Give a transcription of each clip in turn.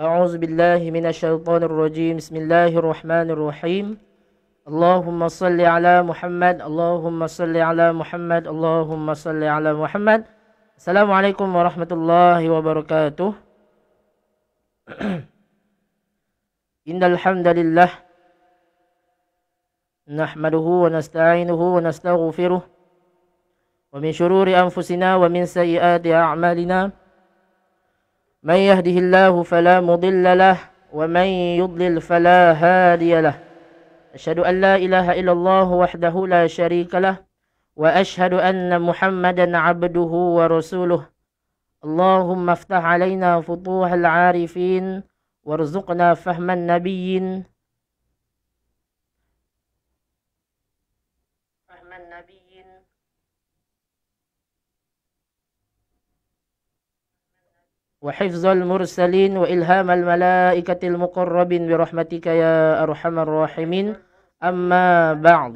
أعوذ بالله من الشيطان الرجيم بسم الله الرحمن الرحيم اللهم صل على محمد اللهم صل على محمد اللهم صل على محمد السلام عليكم ورحمة الله وبركاته إن الحمد لله نحمده ونستعينه ونستغفره ومن شرور أنفسنا ومن سيئات أعمالنا من يهده الله فلا مضل له ومن يضلل فلا هادي له أشهد أن لا إله إلا الله وحده لا شريك له وأشهد أن محمدا عبده ورسوله اللهم افتح علينا فطوح العارفين وارزقنا فهم النبيين فهم النبي وحفظ المرسلين وإلهام الملائكة المقربين برحمتك يا أرحم الراحمين أما بعد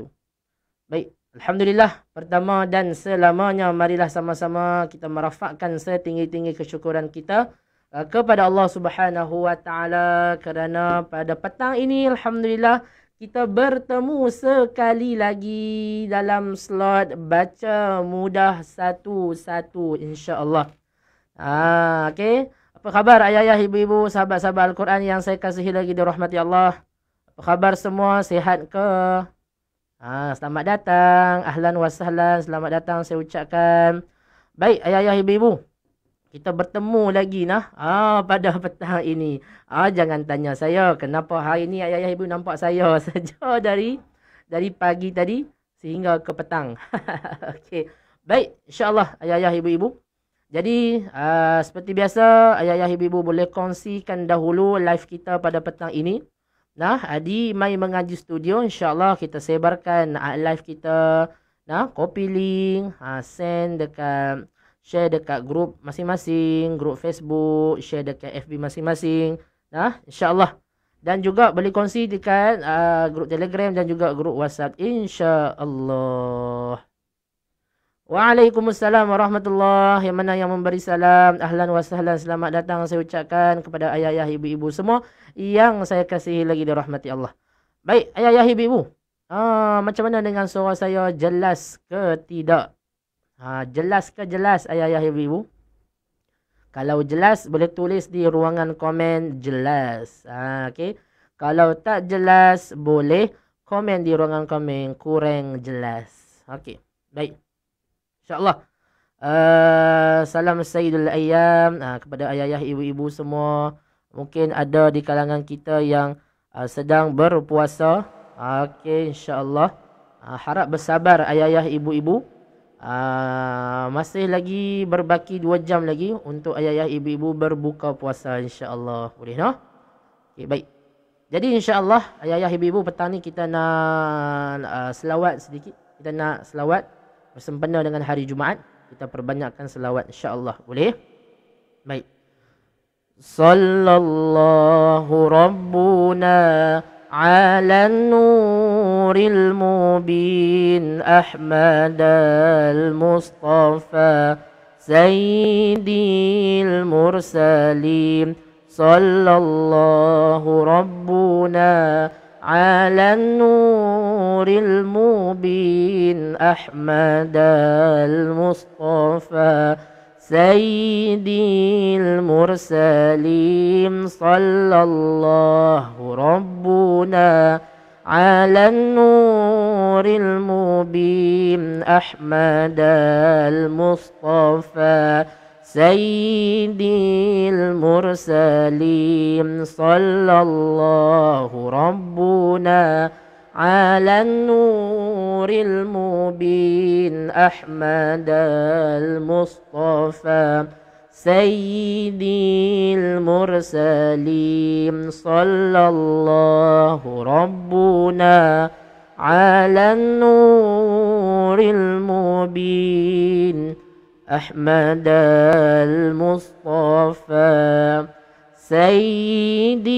Baik, Alhamdulillah pertama dan selamanya marilah sama-sama kita merafakkan setinggi-tinggi kesyukuran kita uh, kepada Allah Subhanahu Wa Taala kerana pada petang ini Alhamdulillah kita bertemu sekali lagi dalam slot baca mudah satu-satu insya-Allah. Ah, okay. Apa khabar ayah-ayah, ibu-ibu, sahabat-sahabat Al-Quran yang saya kasihi lagi dirahmati Allah? Apa khabar semua? Sihat ke? Ah, selamat datang. Ahlan wa sahlan. Selamat datang saya ucapkan. Baik, ayah-ayah, ibu-ibu. Kita bertemu lagi nah ah, pada petang ini. Ah, jangan tanya saya kenapa hari ini ayah-ayah, ibu nampak saya saja dari dari pagi tadi sehingga ke petang. Okay. Baik, insya-Allah ayah-ayah, ibu-ibu. Jadi uh, seperti biasa ayah-ayah ibu-ibu boleh kongsikan dahulu live kita pada petang ini. Nah, Adi Mai Mengaji Studio insya-Allah kita sebarkan ah, live kita. Nah, copy link, ha, send dekat share dekat grup masing-masing, grup Facebook, share dekat FB masing-masing. Nah, insya-Allah dan juga boleh kongsi dekat uh, grup Telegram dan juga grup WhatsApp insya-Allah. Waalaikumsalam warahmatullahi Yang mana yang memberi salam Ahlan wa sahlan Selamat datang saya ucapkan kepada ayah-ayah ibu-ibu semua Yang saya kasihi lagi dirahmati Allah Baik, ayah-ayah ibu-ibu ah, Macam mana dengan suara saya jelas ke tidak? ah, jelas ke jelas ayah-ayah ibu-ibu? Kalau jelas boleh tulis di ruangan komen jelas ah, ha, okay. Kalau tak jelas boleh komen di ruangan komen kurang jelas Okey, baik InsyaAllah. Uh, salam Sayyidul Ayyam uh, kepada ayah-ayah, ibu-ibu semua. Mungkin ada di kalangan kita yang uh, sedang berpuasa. Uh, Okey, insyaAllah. Uh, harap bersabar ayah-ayah, ibu-ibu. Uh, masih lagi berbaki 2 jam lagi untuk ayah-ayah, ibu-ibu berbuka puasa insyaAllah. Boleh, no? Okey, baik. Jadi insyaAllah ayah-ayah ibu-ibu petang ni kita nak uh, selawat sedikit. Kita nak selawat. Sempena dengan hari Jumaat kita perbanyakkan selawat insya-Allah boleh baik sallallahu rabbuna على النور المبين أحمد المصطفى سيدي المرسلين صلى الله ربنا على النور المبين أحمد المصطفى سيدي المرسلين صلى الله ربنا على النور المبين أحمد المصطفى سيدي المرسلين صلى الله ربنا على النور المبين أحمد المصطفى سيدي المرسلين صلى الله ربنا على النور المبين أحمد المصطفى سيدي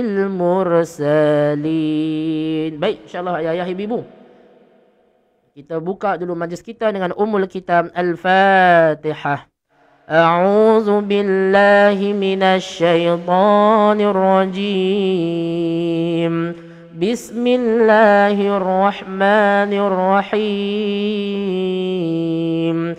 المursalin baik insyaallah ayah-ayah ibu-ibu kita buka dulu majlis kita dengan umul kitab al-fatihah أعوذ بالله من الشيطان الرجيم بسم الله الرحمن الرحيم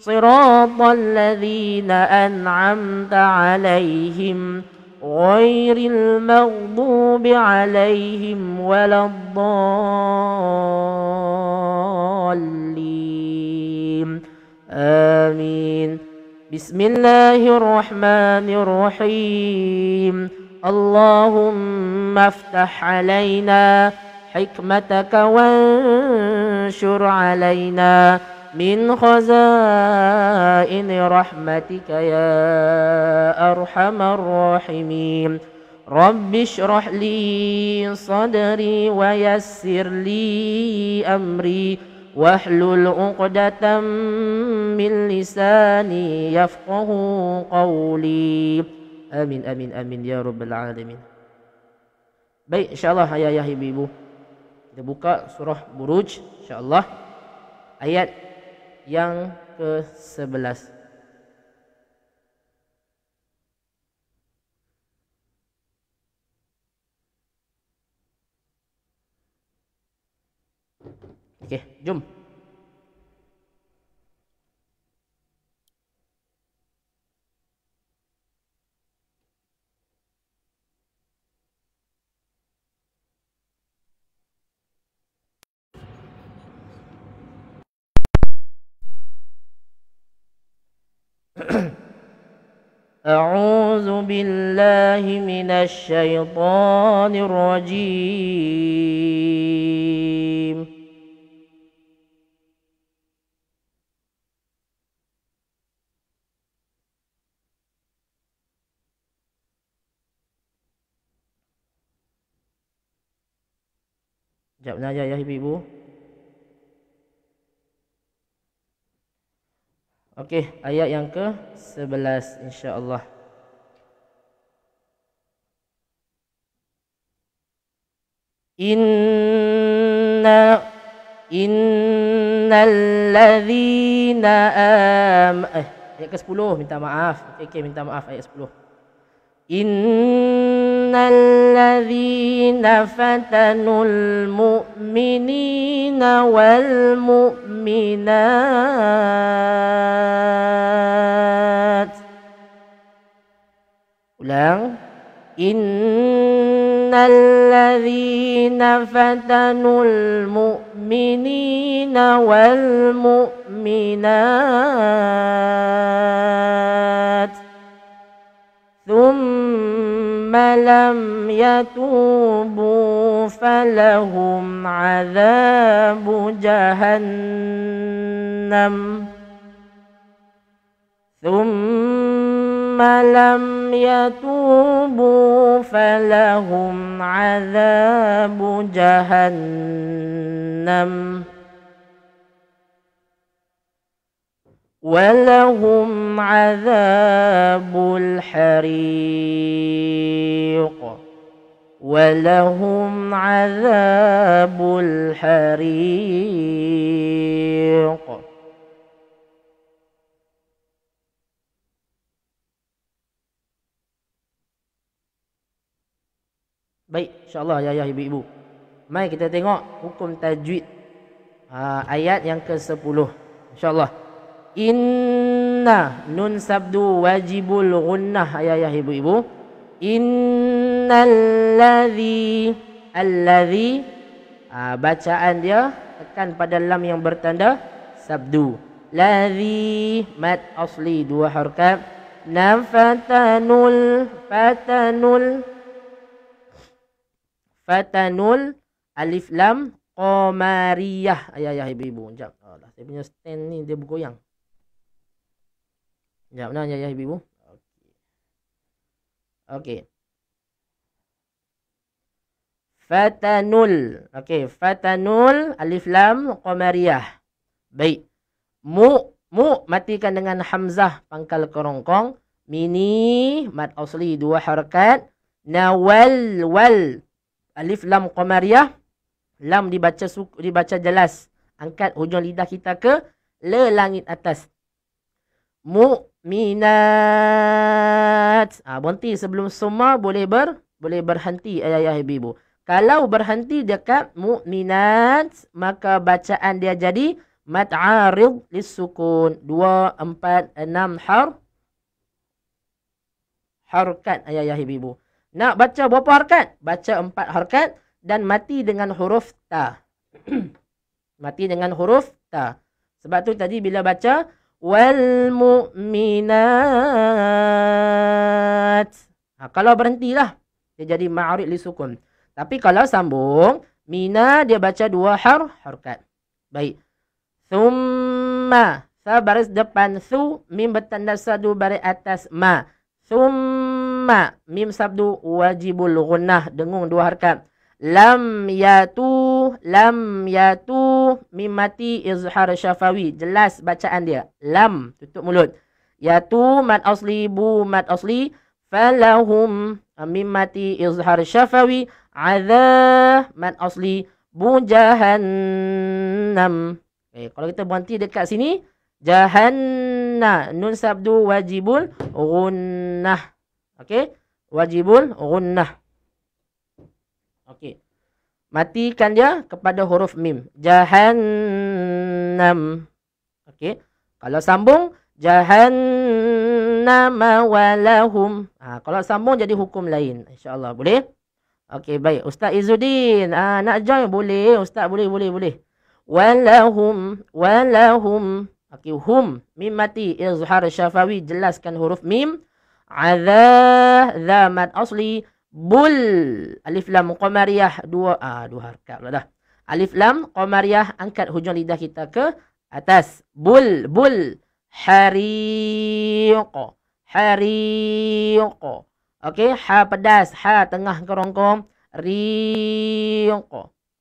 صراط الذين أنعمت عليهم غير المغضوب عليهم ولا الضالين آمين بسم الله الرحمن الرحيم اللهم افتح علينا حكمتك وانشر علينا من خزائن رحمتك يا أرحم الراحمين رب اشرح لي صدري ويسر لي أمري واحلل عقدة من لساني يفقه قولي آمين آمين آمين يا رب العالمين Baik insyaAllah ayah-ayah ibu-ibu Kita buka surah Buruj insyaAllah Ayat yang ke-11 Okey, jom. أعوذ بالله من الشيطان الرجيم Sekejap Najah ya Ibu-Ibu Okey, ayat yang ke-11 insya-Allah. Inna innallazina am eh, ayat ke-10 minta maaf. Okey, okay, minta maaf ayat 10. Inna إن الذين فتنوا المؤمنين والمؤمنات ulang إن الذين فتنوا المؤمنين والمؤمنات ثم ثم لم يتوبوا فلهم عذاب جهنم ثم لم يتوبوا فلهم عذاب جهنم ولهم عذاب الحريق ولهم عذاب الحريق Baik, insyaAllah ayah, ayah, ibu-ibu. Mari kita tengok hukum tajwid. Ha, ayat yang ke-10. InsyaAllah. Inna nun sabdu wajibul gunnah ayah ibu-ibu. Innalladhi ladi uh, ah, bacaan dia tekan pada lam yang bertanda sabdu. Ladi mat asli dua harakat. Nafatanul fatanul fatanul alif lam qamariyah ayah ibu-ibu. Jap. Oh, Tapi Saya ni dia bergoyang. Sekejap mana ayah ibu Okey. Okey. Fatanul. Okey, fatanul alif lam qamariyah. Baik. Mu mu matikan dengan hamzah pangkal kerongkong. Mini mat asli dua harakat. Nawal wal alif lam qamariyah. Lam dibaca suku, dibaca jelas. Angkat hujung lidah kita ke le langit atas. Mu minat. Ha, berhenti sebelum summa boleh ber boleh berhenti ayah ayah ibu. Kalau berhenti dekat mu'minat, maka bacaan dia jadi mat'arid lisukun. Dua, empat, enam, har. Harkat, ayah, ayah, ibu. Nak baca berapa harkat? Baca empat harkat dan mati dengan huruf ta. mati dengan huruf ta. Sebab tu tadi bila baca, Wal-mu'minat ha, Kalau berhentilah Dia jadi ma'arid li-sukun Tapi kalau sambung Mina dia baca dua har harkat Baik Summa Sa baris depan su Mim bertanda sadu baris atas ma Summa Mim sabdu wajibul gunnah Dengung dua harkat Lam yatu, lam yatu, mimati izhar syafawi. Jelas bacaan dia. Lam, tutup mulut. Yatu mat asli, bu mat asli. Falahum eh, mimati izhar syafawi. Azah mat asli, bu jahannam. Okay, eh, kalau kita berhenti dekat sini. Jahanna, nun sabdu wajibul gunnah. Okey, wajibul gunnah. Okey. Matikan dia kepada huruf mim. Jahannam. Okey. Kalau sambung jahannama walahum. Ah ha, kalau sambung jadi hukum lain. Insya-Allah boleh. Okey baik Ustaz Izuddin. Ah ha, nak join boleh. Ustaz boleh boleh boleh. Walahum walahum. Okey hum mim mati izhar syafawi jelaskan huruf mim. Adza dhamat asli bul alif lam qamariyah dua ah dua harakat pula dah alif lam qamariyah angkat hujung lidah kita ke atas bul bul hariq hariq okey ha pedas ha tengah kerongkong riq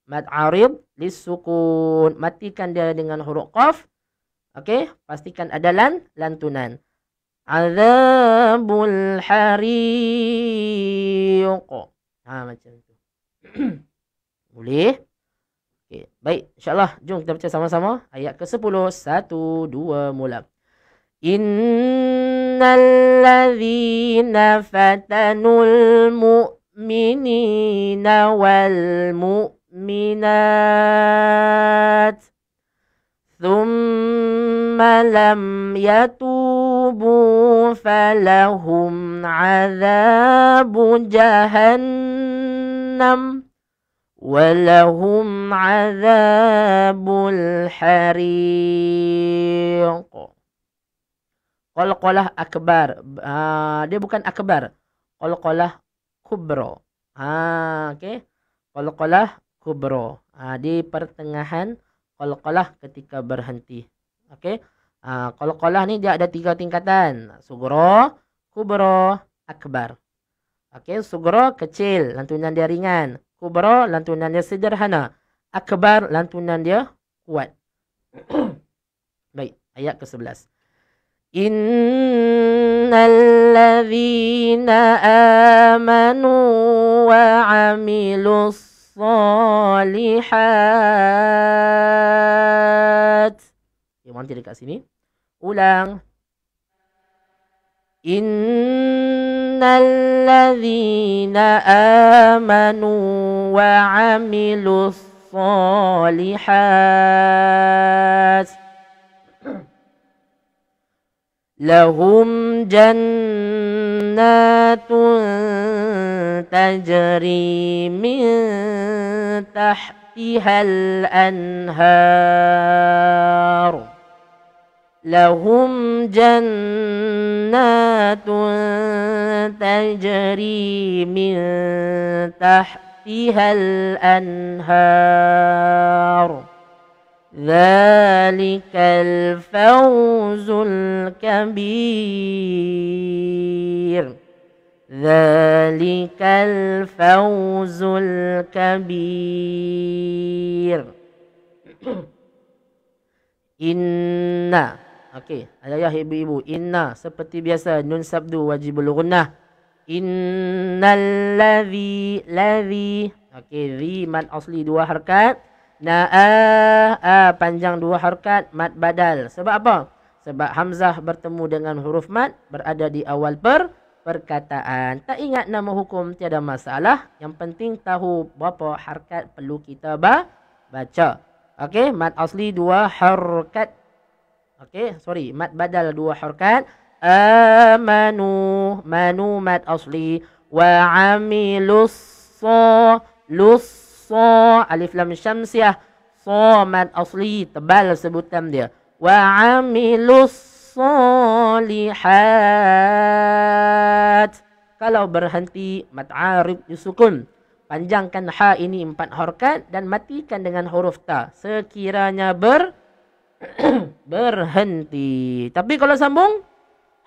mad arid sukun matikan dia dengan huruf qaf okey pastikan ada lan lantunan azabul hariq. Ha macam tu. Boleh? Okay. Baik, insyaAllah. Jom kita baca sama-sama. Ayat ke-10. Satu, dua, mula. Innalazina fatanul mu'minina wal mu'minat. Thumma ثُمَّ yatu'bu, يَتُوبُوا فَلَهُمْ عَذَابُ جَهَنَّمَ وَلَهُمْ al hariq. Qalqalah akbar. Ha, dia bukan akbar. Qalqalah kubro. Ha, okay. Qalqalah kubro. Ha, di pertengahan Qalqalah ketika berhenti. Okey. Ha, kalau qalah ni dia ada tiga tingkatan. Sugro, kubro, akbar. Okey, sugro kecil, lantunan dia ringan. Kubro lantunan dia sederhana. Akbar lantunan dia kuat. Baik, ayat ke-11. Innal amanu wa 'amilus salihat. jadi ke sini. Ulang. Innalladzina amanu wa amilus salihat. لهم جنات تجري من تحتها الأنهار لهم جنات تجري من تحتها الأنهار ذلك الفوز الكبير ذلك الفوز الكبير إِنَّ Okey, ayah-ayah ibu-ibu, inna seperti biasa nun sabdu wajibul gunnah. Innal ladzi ladzi. Okey, zi mad asli dua harakat. Na a, ah, a panjang dua harakat mad badal. Sebab apa? Sebab hamzah bertemu dengan huruf mad berada di awal per perkataan. Tak ingat nama hukum tiada masalah. Yang penting tahu berapa harakat perlu kita ba baca. Okey, mad asli dua harakat. Okey, sorry, mad badal dua harakat. Amanu, manu mad asli wa amilus lusso alif lam syamsiah so mad asli tebal sebutan dia wa amilus solihat kalau berhenti mad arif disukun panjangkan ha ini empat harakat dan matikan dengan huruf ta sekiranya ber berhenti. Tapi kalau sambung,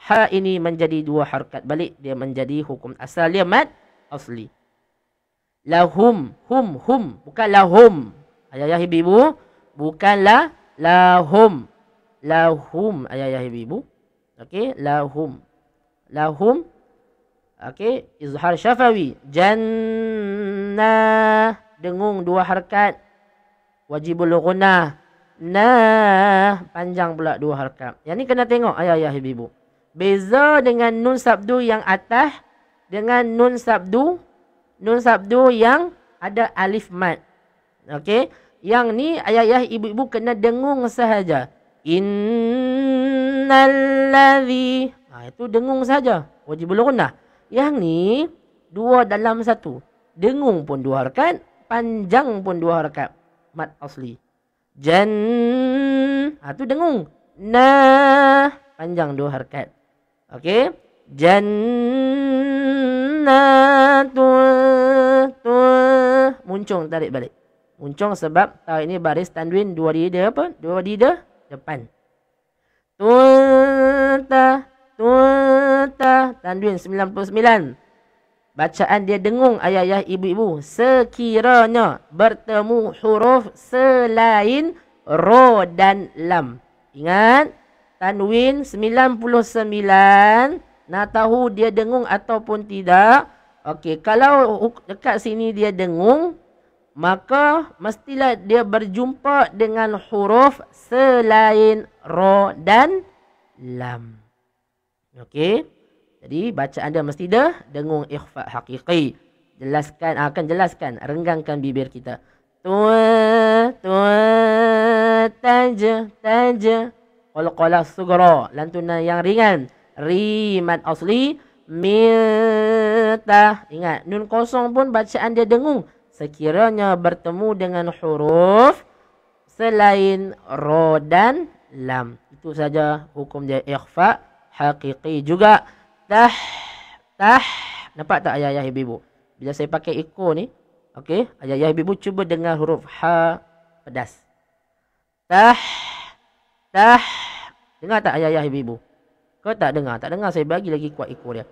ha ini menjadi dua harkat balik. Dia menjadi hukum asal dia mat asli. Lahum, hum, hum. Bukan lahum. Ayah, ayah, ibu, bukan la lahum. Lahum, ayah, ayah, ibu, ibu. Okey, lahum. Lahum. Okey, izhar syafawi. Jannah. Dengung dua harkat. Wajibul ghunah nah panjang pula dua harakat. Yang ni kena tengok ayah ayah ibu. ibu. Beza dengan nun sabdu yang atas dengan nun sabdu nun sabdu yang ada alif mad. Okey. Yang ni ayah ayah ibu ibu kena dengung sahaja. Innalladhi. Ha, itu dengung sahaja. Wajib belum kena. Yang ni dua dalam satu. Dengung pun dua harakat, panjang pun dua harakat. Mat asli. Jan ha, tu dengung na Panjang dua harkat Okey Jannatu tu muncung tarik balik. Muncung sebab tau ini baris tanwin dua di dia apa? Dua di dia depan. Tu ta tu ta tanwin 99. Bacaan dia dengung ayah-ayah ibu-ibu. Sekiranya bertemu huruf selain ro dan lam. Ingat. Tanwin 99. Nak tahu dia dengung ataupun tidak. Okey. Kalau dekat sini dia dengung. Maka mestilah dia berjumpa dengan huruf selain ro dan lam. Okey. Jadi baca anda mesti dah dengung ikhfa hakiki. Jelaskan akan ah, jelaskan renggangkan bibir kita. Tu tu tanja tanja qalqala sugro, lantuna yang ringan rimat asli mita ingat nun kosong pun baca anda dengung sekiranya bertemu dengan huruf selain ro dan lam itu saja hukum dia ikhfa hakiki juga tah tah nampak tak ayah-ayah ibu-ibu bila saya pakai ekor ni okey ayah-ayah ibu-ibu cuba dengar huruf ha pedas tah tah dengar tak ayah-ayah ibu-ibu kau tak dengar tak dengar saya bagi lagi kuat ekor dia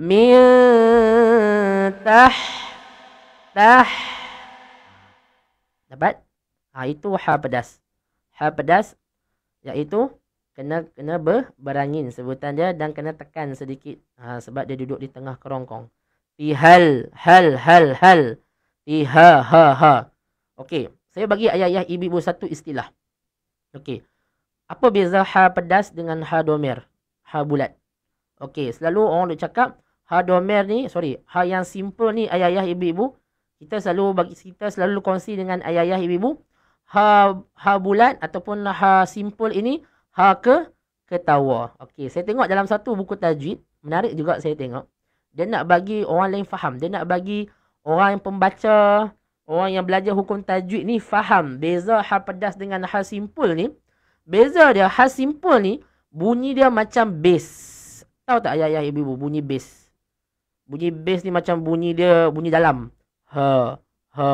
mi tah tah dapat ha itu ha pedas ha pedas iaitu kena kena berangin sebutan dia dan kena tekan sedikit ha, sebab dia duduk di tengah kerongkong. Fi hal hal hal hal fi ha ha ha. Okey, saya bagi ayah-ayah ibu-ibu satu istilah. Okey. Apa beza ha pedas dengan ha domer? Ha bulat. Okey, selalu orang nak cakap ha domer ni, sorry, ha yang simple ni ayah-ayah ibu-ibu, kita selalu bagi kita selalu kongsi dengan ayah-ayah ibu-ibu ha ha bulat ataupun ha simple ini ha ke ketawa. Okey, saya tengok dalam satu buku tajwid, menarik juga saya tengok. Dia nak bagi orang lain faham, dia nak bagi orang yang pembaca, orang yang belajar hukum tajwid ni faham beza hal pedas dengan hal simple ni. Beza dia hal simple ni bunyi dia macam bass. Tahu tak ayah-ayah ibu-ibu bunyi bass? Bunyi bass ni macam bunyi dia bunyi dalam. Ha, ha.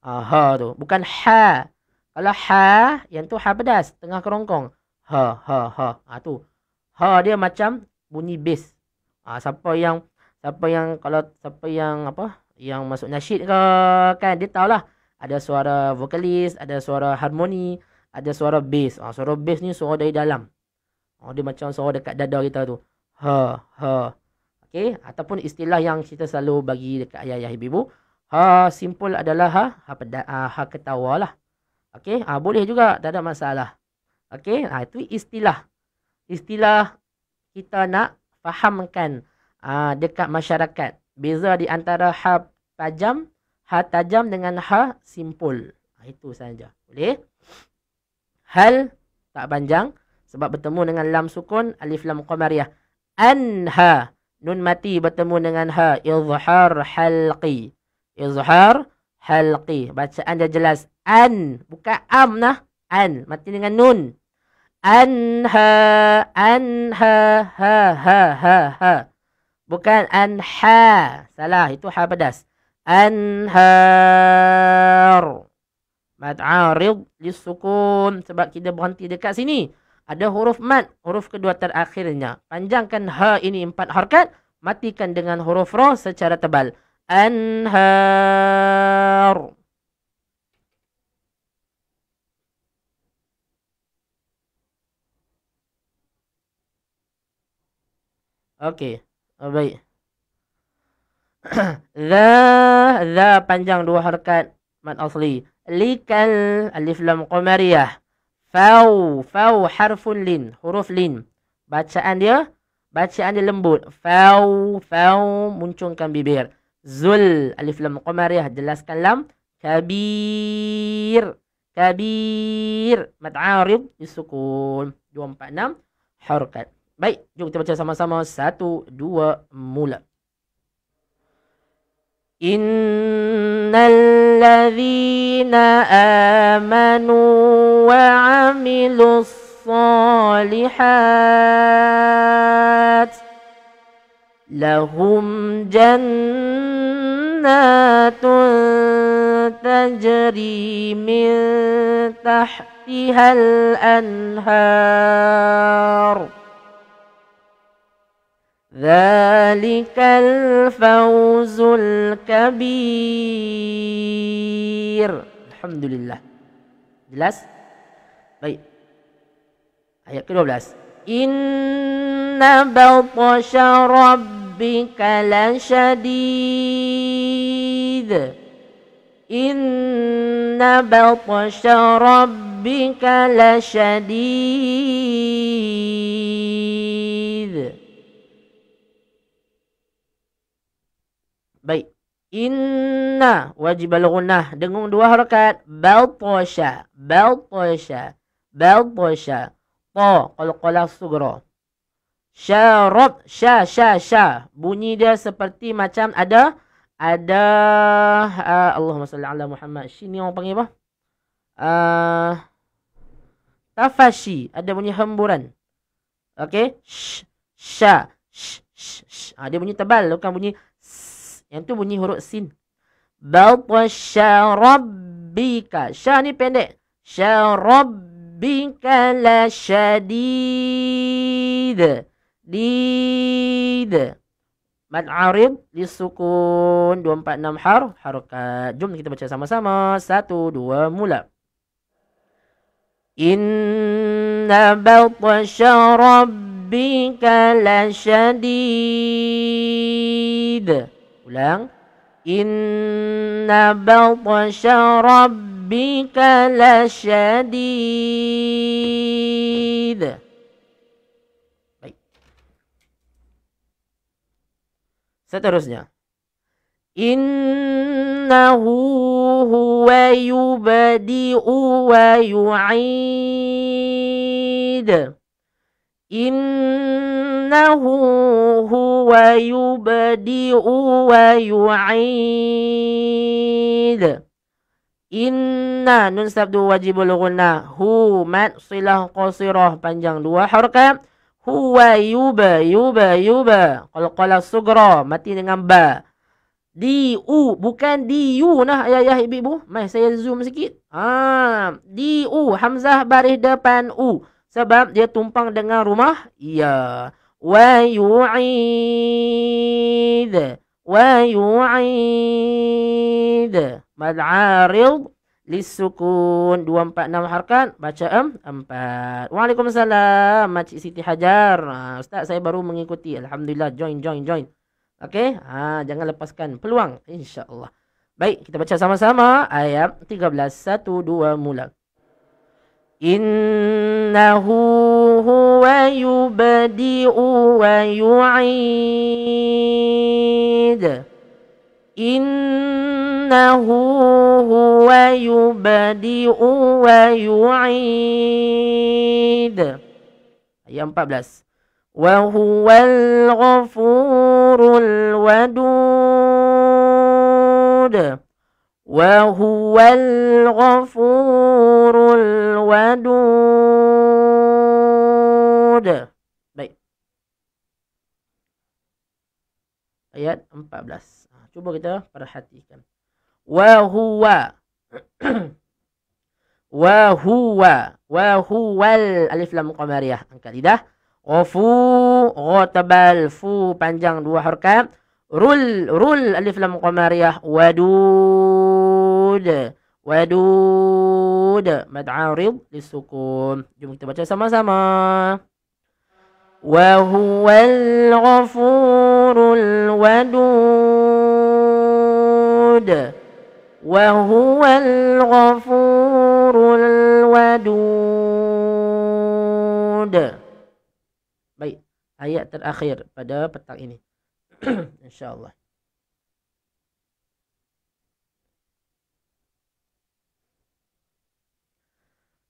Ha, tu. Bukan ha. Kalau ha, yang tu ha pedas. Tengah kerongkong ha ha ha ha tu ha dia macam bunyi bass ha, siapa yang siapa yang kalau siapa yang apa yang masuk nasyid ke kan dia tahulah ada suara vokalis ada suara harmoni ada suara bass ha, suara bass ni suara dari dalam ha, dia macam suara dekat dada kita tu ha ha Okey, ataupun istilah yang kita selalu bagi dekat ayah-ayah ibu Ha, simple adalah ha, ha, peda, ha, ha ketawa lah. Okey, ha, boleh juga, tak ada masalah. Okey, ha, itu istilah. Istilah kita nak fahamkan ha, dekat masyarakat. Beza di antara ha tajam, ha tajam dengan ha simpul. Ha, itu saja. Boleh? Hal tak panjang sebab bertemu dengan lam sukun alif lam qamariyah. Anha nun mati bertemu dengan ha izhar halqi. Izhar halqi. Bacaan dia jelas an bukan am nah. An mati dengan nun anha anha ha ha ha ha bukan anha salah itu ha pedas anhar mad arid lisukun sebab kita berhenti dekat sini ada huruf mad huruf kedua terakhirnya panjangkan ha ini empat harkat, matikan dengan huruf ra secara tebal anhar Okay, Oh, baik. Za za panjang dua harakat mad asli. Likal alif lam qamariyah. Fau fau harfun lin, huruf lin. Bacaan dia bacaan dia lembut. Fau fau muncungkan bibir. Zul alif lam qamariyah jelaskan lam. Kabir kabir mad arid isukun 246 harakat. Baik, jom kita baca sama-sama. Satu, dua, mula. Innalladzina amanu wa amilu salihat lahum jannatun تجري من تحتها الأنهار ذلك الفوز الكبير الحمد لله جلس طيب هيا كده بلاس إن بطش ربك لشديد إن بطش ربك لشديد Inna wajib al-gunah dengung dua harakat bal posha bal posha bal posha po kalau kalah sugro syarab sya sya sya bunyi dia seperti macam ada ada uh, Allahumma salli ala Muhammad sini orang panggil apa uh, tafashi ada bunyi hemburan okey sh sya sh ah, dia bunyi tebal bukan bunyi yang tu bunyi huruf sin. Batasya rabbika. Syah ni pendek. Syarabbika la syadid. Did. Mad arid li sukun enam har harakat. Jom kita baca sama-sama. Satu, dua, mula. Inna batasya rabbika la syadid. Inna batasya rabbika la syadid. ulang inna batsha rabbika lasyadid Baik. Seterusnya innahu huwa yubadi'u wa yu'id huwa هو wa ويعيد Inna nun sabdu wajibul guna Hu mat silah qasirah Panjang dua harka Huwa yuba yuba yuba Qalqala sugra Mati dengan ba Di u Bukan di u nah ayah, ayah ibu ibu Mai saya zoom sikit ha. Di u Hamzah baris depan u sebab dia tumpang dengan rumah Ya, wa yu'id wa yu'id mad arid lisukun 246 harkat baca m 4 Waalaikumsalam Makcik Siti Hajar ha, ustaz saya baru mengikuti alhamdulillah join join join okey ha jangan lepaskan peluang insyaallah baik kita baca sama-sama ayat 13 1 2 mulak إنه هو يبدئ ويعيد إنه هو يبدئ ويعيد أيام 14 وهو الغفور الودود وهو الغفور الودود Baik Ayat 14 ha, Cuba kita perhatikan Wahuwa Wahuwa Wahuwa Alif lam qamariyah Angkat lidah Ghafu Ghatabal Fu panjang dua harkat رول رول ألف لام قمرية ودود ودود مد عارض للسكون jom تبقى سما سما وهو الغفور الودود وهو الغفور الودود Baik, ayat terakhir pada petang ini. ان شاء الله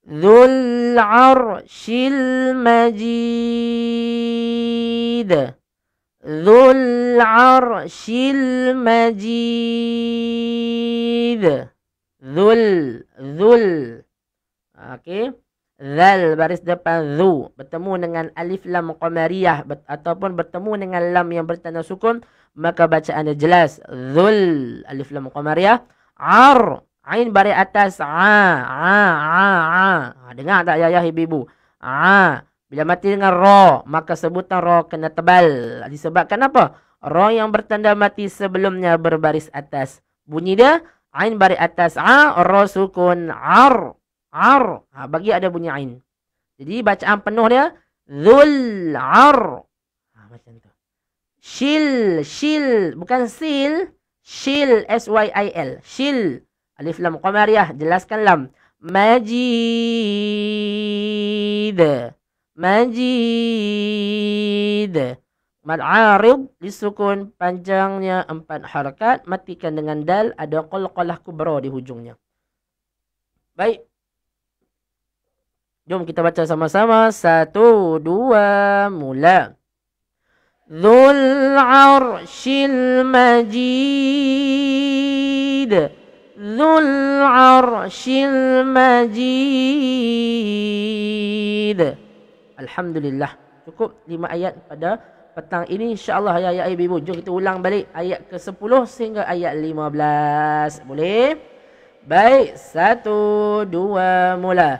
ذو العرش المجيد ذو العرش المجيد ذل ذل اوكي Zal baris depan zu bertemu dengan alif lam qamariyah bet, ataupun bertemu dengan lam yang bertanda sukun maka bacaannya jelas zul alif lam qamariyah ar ain baris atas a a a, a. Ha, dengar tak ya ibu a bila mati dengan ra maka sebutan ra kena tebal disebabkan apa ra yang bertanda mati sebelumnya berbaris atas bunyi dia ain baris atas a ra sukun ar ar. Ha, bagi ada bunyi ain. Jadi bacaan penuh dia zul ar. Ha, macam tu. Shil, shil, bukan sil, shil s y i l. Shil. Alif lam qamariyah jelaskan lam. Majid. Majid. Mad arid disukun panjangnya empat harakat matikan dengan dal ada qalqalah kubra di hujungnya. Baik. Jom kita baca sama-sama. Satu, dua, mula. ذُلْ Arshil Majid ذُلْ Arshil Majid. Alhamdulillah cukup lima ayat pada petang ini insyaAllah ayat-ayat ibu, jom kita ulang balik ayat ke sepuluh sehingga ayat lima belas boleh? baik satu dua mula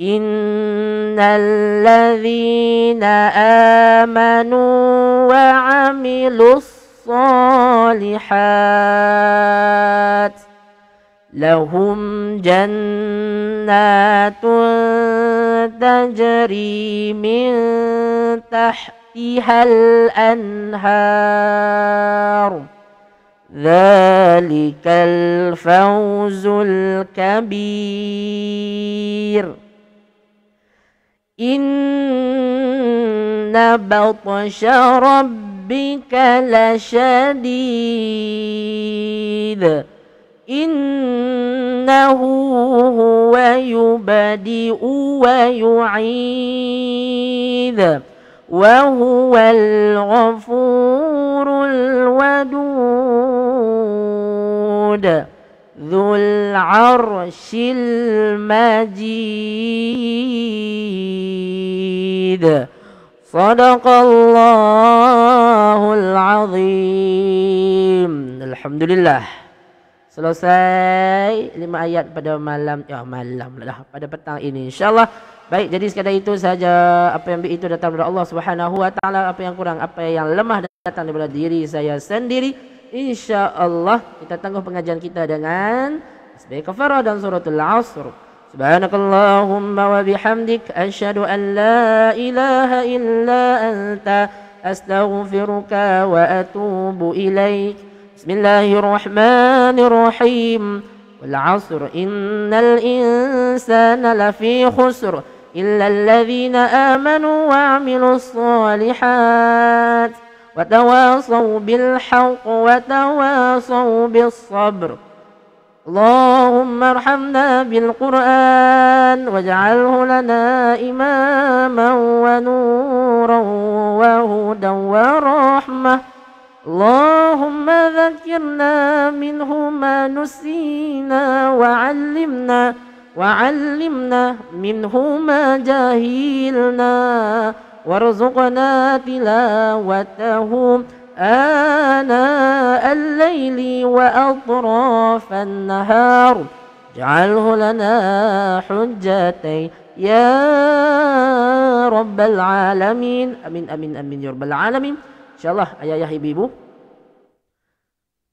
إن الذين آمنوا وعملوا الصالحات لهم جنات تجري من تحتها الأنهار ذلك الفوز الكبير إن بطش ربك لشديد إنه هو يبدئ ويعيد وهو الغفور الودود Dhul arshil majid Sadaqallahul azim Alhamdulillah Selesai lima ayat pada malam Ya malam lah pada petang ini InsyaAllah Baik jadi sekadar itu saja Apa yang itu datang dari Allah subhanahu wa ta'ala Apa yang kurang Apa yang lemah datang daripada diri saya sendiri insyaallah kita tangguh pengajian kita dengan tasbih kafarah dan suratul asr subhanakallahumma wa bihamdik asyhadu an la ilaha illa anta astaghfiruka wa atubu ilaik bismillahirrahmanirrahim wal asr innal insana lafi khusr illa alladhina amanu wa amilus salihat وتواصوا بالحق وتواصوا بالصبر اللهم ارحمنا بالقرآن واجعله لنا إماما ونورا وهدى ورحمة اللهم ذكرنا منه ما نسينا وعلمنا وعلمنا منه ما جاهلنا وارزقنا تلاوته آناء الليل وأطراف النهار اجعله لنا حجتي يا رب العالمين أمين أمين أمين يا رب العالمين إن شاء الله أيا يا حبيبو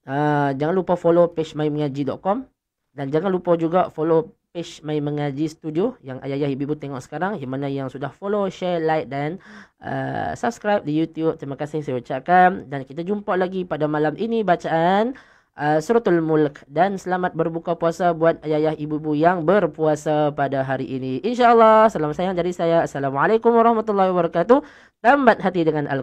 Uh, آه، jangan lupa follow page mymiaji.com dan jangan lupa juga follow page Mai Mengaji Studio yang ayah-ayah ibu-ibu tengok sekarang yang mana yang sudah follow, share, like dan uh, subscribe di YouTube. Terima kasih saya ucapkan dan kita jumpa lagi pada malam ini bacaan uh, Suratul Mulk dan selamat berbuka puasa buat ayah-ayah ibu-ibu yang berpuasa pada hari ini. InsyaAllah, salam sayang dari saya. Assalamualaikum warahmatullahi wabarakatuh. Tambat hati dengan al